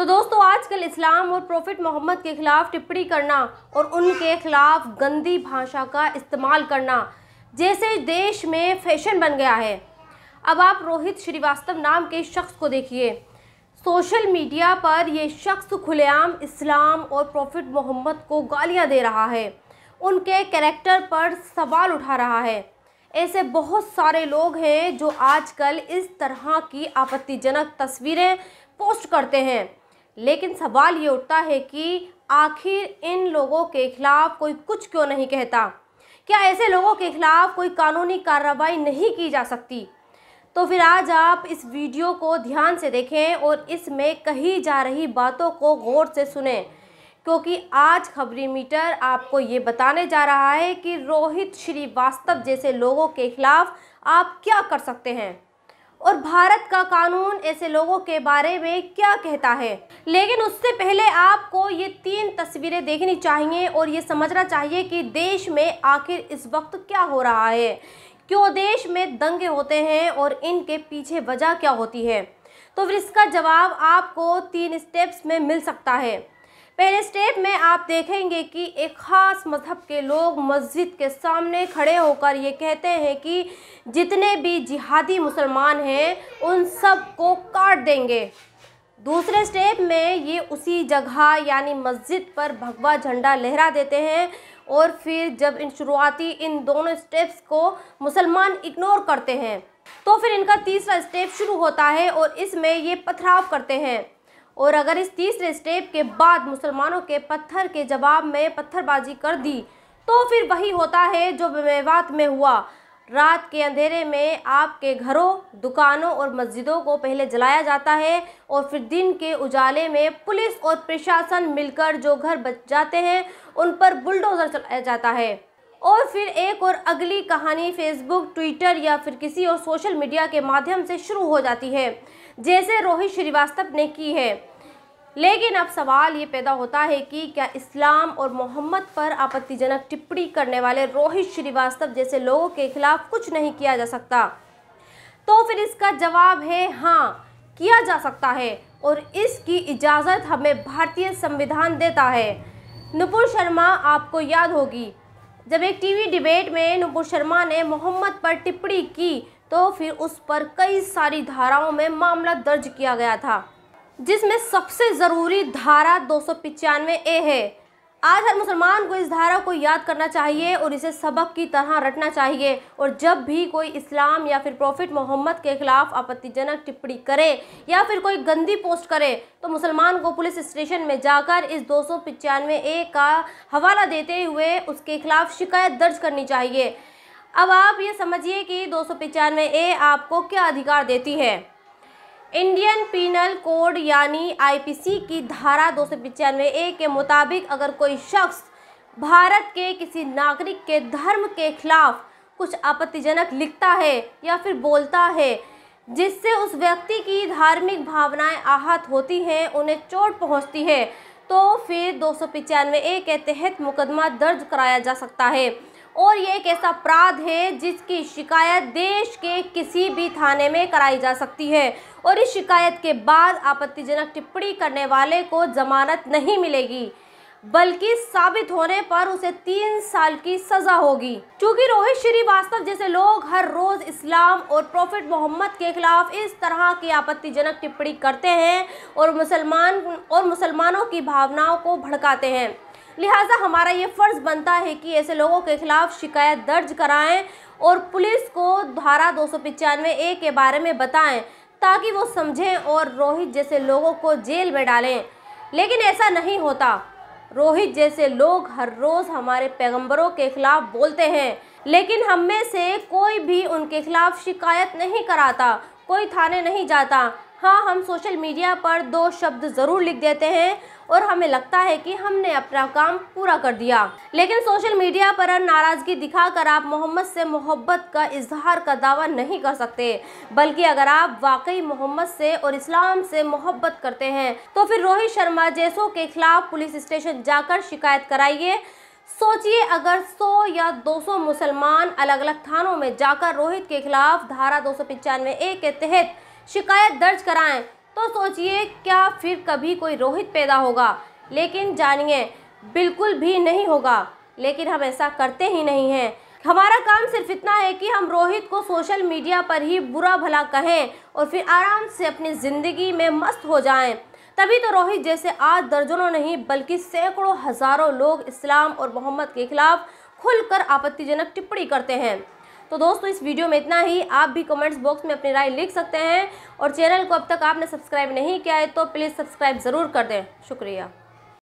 तो दोस्तों आजकल इस्लाम और प्रोफिट मोहम्मद के ख़िलाफ़ टिप्पणी करना और उनके ख़िलाफ़ गंदी भाषा का इस्तेमाल करना जैसे देश में फैशन बन गया है अब आप रोहित श्रीवास्तव नाम के शख्स को देखिए सोशल मीडिया पर यह शख्स खुलेआम इस्लाम और प्रॉफिट मोहम्मद को गालियां दे रहा है उनके कैरेक्टर पर सवाल उठा रहा है ऐसे बहुत सारे लोग हैं जो आजकल इस तरह की आपत्तिजनक तस्वीरें पोस्ट करते हैं लेकिन सवाल ये उठता है कि आखिर इन लोगों के खिलाफ कोई कुछ क्यों नहीं कहता क्या ऐसे लोगों के खिलाफ कोई कानूनी कार्रवाई नहीं की जा सकती तो फिर आज आप इस वीडियो को ध्यान से देखें और इसमें कही जा रही बातों को गौर से सुने क्योंकि आज खबरी मीटर आपको ये बताने जा रहा है कि रोहित श्रीवास्तव जैसे लोगों के खिलाफ आप क्या कर सकते हैं और भारत का कानून ऐसे लोगों के बारे में क्या कहता है लेकिन उससे पहले आपको ये तीन तस्वीरें देखनी चाहिए और ये समझना चाहिए कि देश में आखिर इस वक्त क्या हो रहा है क्यों देश में दंगे होते हैं और इनके पीछे वजह क्या होती है तो फिर इसका जवाब आपको तीन स्टेप्स में मिल सकता है पहले स्टेप में आप देखेंगे कि एक ख़ास मज़हब के लोग मस्जिद के सामने खड़े होकर ये कहते हैं कि जितने भी जिहादी मुसलमान हैं उन सब को काट देंगे दूसरे स्टेप में ये उसी जगह यानी मस्जिद पर भगवा झंडा लहरा देते हैं और फिर जब इन शुरुआती इन दोनों स्टेप्स को मुसलमान इग्नोर करते हैं तो फिर इनका तीसरा स्टेप शुरू होता है और इसमें ये पथराव करते हैं और अगर इस तीसरे स्टेप के बाद मुसलमानों के पत्थर के जवाब में पत्थरबाजी कर दी तो फिर वही होता है जो मेवात में हुआ रात के अंधेरे में आपके घरों दुकानों और मस्जिदों को पहले जलाया जाता है और फिर दिन के उजाले में पुलिस और प्रशासन मिलकर जो घर बच जाते हैं उन पर बुलडोज़र चलाया जाता है और फिर एक और अगली कहानी फेसबुक ट्विटर या फिर किसी और सोशल मीडिया के माध्यम से शुरू हो जाती है जैसे रोहित श्रीवास्तव ने की है लेकिन अब सवाल ये पैदा होता है कि क्या इस्लाम और मोहम्मद पर आपत्तिजनक टिप्पणी करने वाले रोहित श्रीवास्तव जैसे लोगों के खिलाफ कुछ नहीं किया जा सकता तो फिर इसका जवाब है हाँ किया जा सकता है और इसकी इजाज़त हमें भारतीय संविधान देता है नुपुर शर्मा आपको याद होगी जब एक टीवी डिबेट में नुपुर शर्मा ने मोहम्मद पर टिप्पणी की तो फिर उस पर कई सारी धाराओं में मामला दर्ज किया गया था जिसमें सबसे ज़रूरी धारा दो ए है आज हर मुसलमान को इस धारा को याद करना चाहिए और इसे सबक की तरह रटना चाहिए और जब भी कोई इस्लाम या फिर प्रॉफिट मोहम्मद के खिलाफ आपत्तिजनक टिप्पणी करे या फिर कोई गंदी पोस्ट करे तो मुसलमान को पुलिस स्टेशन में जाकर इस दो ए का हवाला देते हुए उसके खिलाफ शिकायत दर्ज करनी चाहिए अब आप ये समझिए कि दो ए आपको क्या अधिकार देती है इंडियन पीनल कोड यानी आईपीसी की धारा दो सौ ए के मुताबिक अगर कोई शख्स भारत के किसी नागरिक के धर्म के खिलाफ कुछ आपत्तिजनक लिखता है या फिर बोलता है जिससे उस व्यक्ति की धार्मिक भावनाएं आहत होती हैं उन्हें चोट पहुंचती है तो फिर दो सौ ए के तहत मुकदमा दर्ज कराया जा सकता है और ये एक ऐसा अपराध है जिसकी शिकायत देश के किसी भी थाने में कराई जा सकती है और इस शिकायत के बाद आपत्तिजनक टिप्पणी करने वाले को जमानत नहीं मिलेगी बल्कि साबित होने पर उसे तीन साल की सजा होगी क्योंकि रोहित श्रीवास्तव जैसे लोग हर रोज इस्लाम और प्रॉफिट मोहम्मद के खिलाफ इस तरह की आपत्तिजनक टिप्पणी करते हैं और मुसलमान और मुसलमानों की भावनाओं को भड़काते हैं लिहाजा हमारा ये फ़र्ज़ बनता है कि ऐसे लोगों के ख़िलाफ़ शिकायत दर्ज कराएं और पुलिस को धारा दो सौ पचानवे ए के बारे में बताएं ताकि वो समझें और रोहित जैसे लोगों को जेल में डालें लेकिन ऐसा नहीं होता रोहित जैसे लोग हर रोज़ हमारे पैगंबरों के ख़िलाफ़ बोलते हैं लेकिन हम में से कोई भी उनके ख़िलाफ़ शिकायत नहीं कराता कोई थाने नहीं जाता हाँ हम सोशल मीडिया पर दो शब्द ज़रूर लिख देते हैं और हमें लगता है कि हमने अपना काम पूरा कर दिया लेकिन सोशल मीडिया पर नाराज़गी दिखाकर आप मोहम्मद से मोहब्बत का इजहार का दावा नहीं कर सकते बल्कि अगर आप वाकई मोहम्मद से और इस्लाम से मोहब्बत करते हैं तो फिर रोहित शर्मा जैसों के खिलाफ पुलिस स्टेशन जाकर शिकायत कराइए सोचिए अगर 100 या 200 मुसलमान अलग अलग थानों में जाकर रोहित के खिलाफ धारा दो ए के तहत शिकायत दर्ज कराएं तो सोचिए क्या फिर कभी कोई रोहित पैदा होगा लेकिन जानिए बिल्कुल भी नहीं होगा लेकिन हम ऐसा करते ही नहीं हैं हमारा काम सिर्फ इतना है कि हम रोहित को सोशल मीडिया पर ही बुरा भला कहें और फिर आराम से अपनी ज़िंदगी में मस्त हो जाएं। तभी तो रोहित जैसे आज दर्जनों नहीं बल्कि सैकड़ों हज़ारों लोग इस्लाम और मोहम्मद के खिलाफ खुलकर आपत्तिजनक टिप्पणी करते हैं तो दोस्तों इस वीडियो में इतना ही आप भी कमेंट्स बॉक्स में अपनी राय लिख सकते हैं और चैनल को अब तक आपने सब्सक्राइब नहीं किया है तो प्लीज़ सब्सक्राइब ज़रूर कर दें शुक्रिया